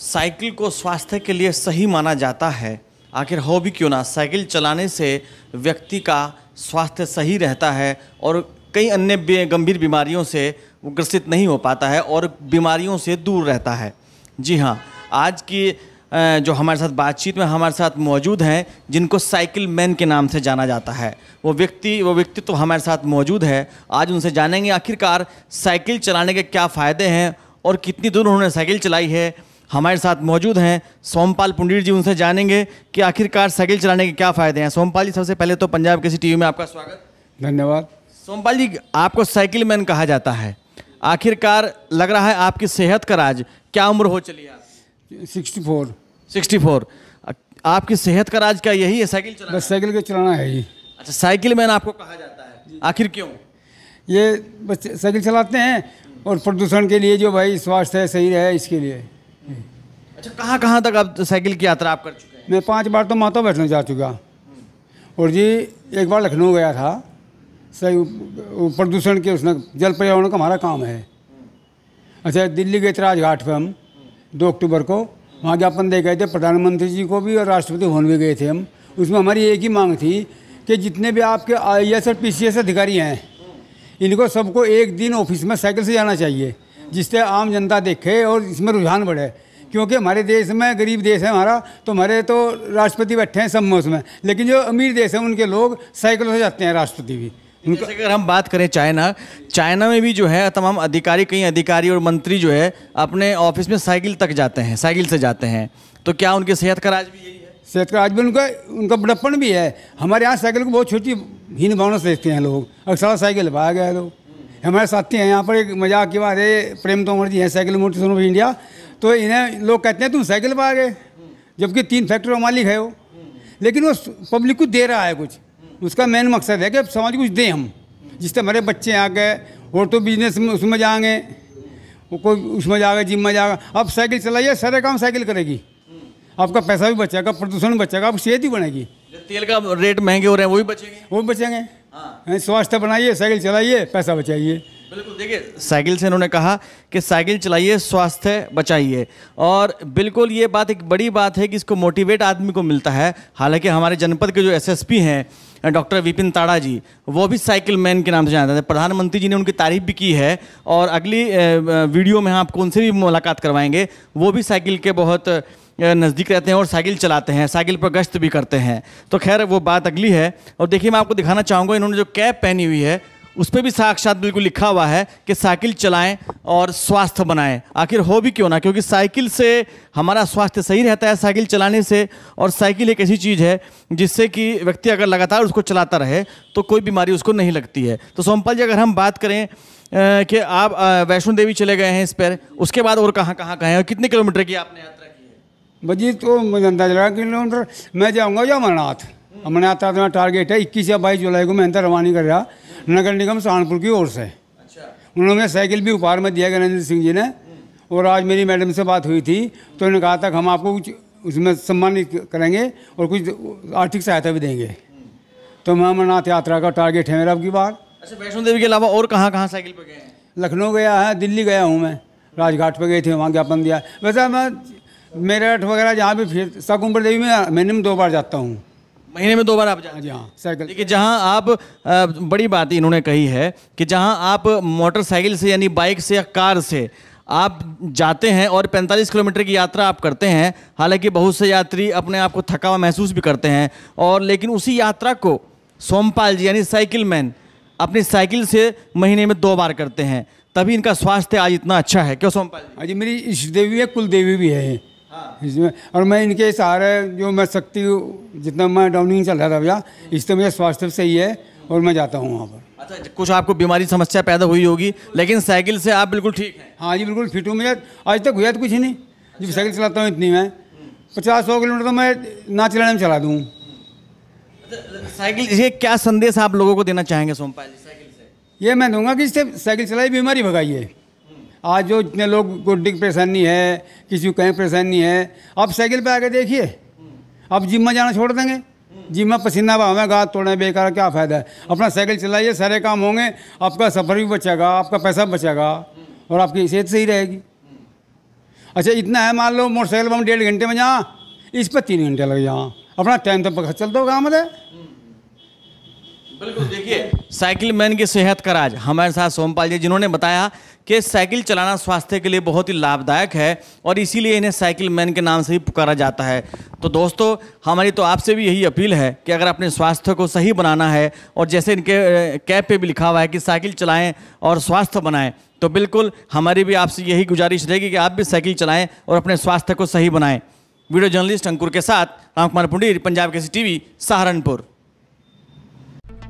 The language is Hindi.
साइकिल को स्वास्थ्य के लिए सही माना जाता है आखिर हो भी क्यों ना साइकिल चलाने से व्यक्ति का स्वास्थ्य सही रहता है और कई अन्य गंभीर बीमारियों से वो ग्रसित नहीं हो पाता है और बीमारियों से दूर रहता है जी हाँ आज की जो हमारे साथ बातचीत में हमारे साथ मौजूद हैं जिनको साइकिल मैन के नाम से जाना जाता है वो व्यक्ति वो व्यक्तित्व तो हमारे साथ मौजूद है आज उनसे जानेंगे आखिरकार साइकिल चलाने के क्या फ़ायदे हैं और कितनी दूर उन्होंने साइकिल चलाई है हमारे साथ मौजूद हैं सोमपाल पुंडीर जी उनसे जानेंगे कि आखिरकार साइकिल चलाने के क्या फ़ायदे हैं सोमपाल जी सबसे पहले तो पंजाब केसी टीवी में आपका स्वागत धन्यवाद सोमपाल जी आपको साइकिल मैन कहा जाता है आखिरकार लग रहा है आपकी सेहत का राज क्या उम्र हो चली सिक्सटी फोर सिक्सटी फोर आपकी सेहत का राज क्या यही है साइकिल चलाना बस साइकिल का चलाना है ही अच्छा साइकिल मैन आपको कहा जाता है आखिर क्यों ये बस साइकिल चलाते हैं और प्रदूषण के लिए जो भाई स्वास्थ्य है सही रहे इसके लिए हम्म। अच्छा कहाँ कहाँ तक आप साइकिल की यात्रा आप कर चुके हैं मैं पांच बार तो माता वैष्णो जा चुका और जी एक बार लखनऊ गया था सही प्रदूषण के उसने जल पर्यावरण का हमारा काम है अच्छा दिल्ली गए थे राजघाट पर हम दो अक्टूबर को वहाँ ज्ञापन दे गए थे प्रधानमंत्री जी को भी और राष्ट्रपति भवन भी गए थे हम उसमें हमारी एक ही मांग थी कि जितने भी आपके आई एस और पी सी एस अधिकारी हैं इनको सबको एक दिन ऑफिस में साइकिल से जाना चाहिए जिससे आम जनता देखे और इसमें रुझान बढ़े क्योंकि हमारे देश में गरीब देश है हमारा तो हमारे तो राष्ट्रपति बैठे हैं सब मौसम में लेकिन जो अमीर देश हैं उनके लोग साइकिल से जाते हैं राष्ट्रपति भी उनका अगर हम बात करें चाइना चाइना में भी जो है तमाम अधिकारी कई अधिकारी और मंत्री जो है अपने ऑफिस में साइकिल तक जाते हैं साइकिल से जाते हैं तो क्या उनकी सेहत का राज भी यही है सेहत का राज भी उनका उनका बड़प्पन भी है हमारे यहाँ साइकिल को बहुत छोटी हीन भावना से देखते हैं लोग अक्सर साइकिल भाग गया लोग हमारे साथी हैं यहाँ पर एक मजाक की बात है प्रेम तोमर जी हैं साइकिल मोटिवेशन ऑफ इंडिया तो इन्हें लोग कहते हैं तुम साइकिल पर आ गए जबकि तीन का मालिक है वो लेकिन वो पब्लिक को दे रहा है कुछ उसका मेन मकसद है कि समाज को कुछ दें हम जिससे हमारे बच्चे आ गए और तो बिजनेस में उसमें जाएंगे कोई उसमें जाएगा जिम में जाएगा आप साइकिल चलाइए सारे काम साइकिल करेगी आपका पैसा भी बचेगा प्रदूषण भी बचेगा आपकी सेहत भी बनेगी तेल का रेट महंगे हो रहे हैं वो भी बचेंगे वो भी बचेंगे स्वास्थ्य बनाइए साइकिल चलाइए पैसा बचाइए बिल्कुल देखिए साइकिल से इन्होंने कहा कि साइकिल चलाइए स्वास्थ्य बचाइए और बिल्कुल ये बात एक बड़ी बात है कि इसको मोटिवेट आदमी को मिलता है हालांकि हमारे जनपद के जो एसएसपी हैं डॉक्टर विपिन ताड़ा जी वो भी साइकिल मैन के नाम से जाना जाते प्रधानमंत्री जी ने उनकी तारीफ भी की है और अगली वीडियो में हम आपको उनसे भी मुलाकात करवाएंगे वो भी साइकिल के बहुत नज़दीक रहते हैं और साइकिल चलाते हैं साइकिल पर गश्त भी करते हैं तो खैर वो बात अगली है और देखिए मैं आपको दिखाना चाहूँगा इन्होंने जो कैप पहनी हुई है उस पर भी साक्षात बिल्कुल लिखा हुआ है कि साइकिल चलाएं और स्वास्थ्य बनाएं आखिर हो भी क्यों ना क्योंकि साइकिल से हमारा स्वास्थ्य सही रहता है साइकिल चलाने से और साइकिल एक ऐसी चीज़ है जिससे कि व्यक्ति अगर लगातार उसको चलाता रहे तो कोई बीमारी उसको नहीं लगती है तो सोमपाल जी अगर हम बात करें कि आप वैष्णो देवी चले गए हैं इस पर उसके बाद और कहाँ कहाँ गए हैं और कितने किलोमीटर की आपने यात्रा भाजी तो मुझे अंदाजा लगा किलोमीटर मैं जाऊँगा जो अमरनाथ का अपना टारगेट है इक्कीस या बाईस जुलाई को मैं अंदर रवानी कर रहा नगर निगम सहारनपुर की ओर से अच्छा। उन्होंने साइकिल भी उपहार में दिया गया सिंह जी ने हम्म। और आज मेरी मैडम से बात हुई थी तो उन्होंने कहा था हम आपको कुछ उसमें सम्मानित करेंगे और कुछ आर्थिक सहायता भी देंगे हम्म। तो मैं अमरनाथ यात्रा का टारगेट है मेरा अब की बार अच्छा वैष्णो देवी के अलावा और कहाँ कहाँ साइकिल पर गए हैं लखनऊ गया है दिल्ली गया हूँ मैं राजघाट पर गए थे वहाँ ज्ञापन दिया वैसा मैं मेरठ वगैरह जहाँ भी फिर शकुम्बर देवी में महीने में दो बार जाता हूँ महीने में दो बार आप जाते हैं हाँ हाँ, साइकिल देखिए जहाँ आप आ, बड़ी बात इन्होंने कही है कि जहाँ आप मोटरसाइकिल से यानी बाइक से या कार से आप जाते हैं और 45 किलोमीटर की यात्रा आप करते हैं हालांकि बहुत से यात्री अपने आप को थका हुआ महसूस भी करते हैं और लेकिन उसी यात्रा को सोमपाल जी यानी साइकिल मैन अपनी साइकिल से महीने में दो बार करते हैं तभी इनका स्वास्थ्य आज इतना अच्छा है क्यों सोमपाल जी हाँ मेरी इष्ट देवी है कुल देवी भी है हाँ। इसमें और मैं इनके सहारे जो मैं सकती हूँ जितना मैं डाउनिंग चल रहा था भैया इससे मेरा स्वास्थ्य सही है और मैं जाता हूँ वहाँ पर अच्छा कुछ आपको बीमारी समस्या पैदा हुई होगी लेकिन साइकिल से आप बिल्कुल ठीक हैं हाँ जी बिल्कुल फिट हूँ मैं आज तक हुआ तो कुछ ही नहीं जब साइकिल चलाता हूँ इतनी मैं पचास सौ किलोमीटर तो मैं ना चलाने में चला दूँ अच्छा, साइकिल ये क्या संदेश आप लोगों को देना चाहेंगे सोमपाल जी साइकिल से ये मैं दूंगा कि इससे साइकिल चलाई बीमारी भगाइए आज जो इतने लोग गुड्डी की परेशानी है किसी को कहीं परेशानी है आप साइकिल पर आके देखिए आप में जाना छोड़ देंगे जिम में पसीना बहावे गात तोड़ने बेकार क्या फ़ायदा है अपना साइकिल चलाइए सारे काम होंगे आपका सफ़र भी बचेगा आपका पैसा बचेगा और आपकी सेहत सही रहेगी अच्छा इतना है मान लो मोटरसाइकिल पर हम डेढ़ घंटे में जहाँ इस पर तीन घंटे लग जाओ अपना टाइम तो चल दो काम है बिल्कुल देखिए साइकिल मैन की सेहत का राज हमारे साथ सोमपाल जी जिन्होंने बताया कि साइकिल चलाना स्वास्थ्य के लिए बहुत ही लाभदायक है और इसीलिए इन्हें साइकिल मैन के नाम से ही पुकारा जाता है तो दोस्तों हमारी तो आपसे भी यही अपील है कि अगर अपने स्वास्थ्य को सही बनाना है और जैसे इनके कैप पे भी लिखा हुआ है कि साइकिल चलाएं और स्वास्थ्य बनाएं तो बिल्कुल हमारी भी आपसे यही गुजारिश रहेगी कि आप भी साइकिल चलाएँ और अपने स्वास्थ्य को सही बनाएँ वीडियो जर्नलिस्ट अंकुर के साथ राम कुमार पुंडीर पंजाब केसी टीवी सहारनपुर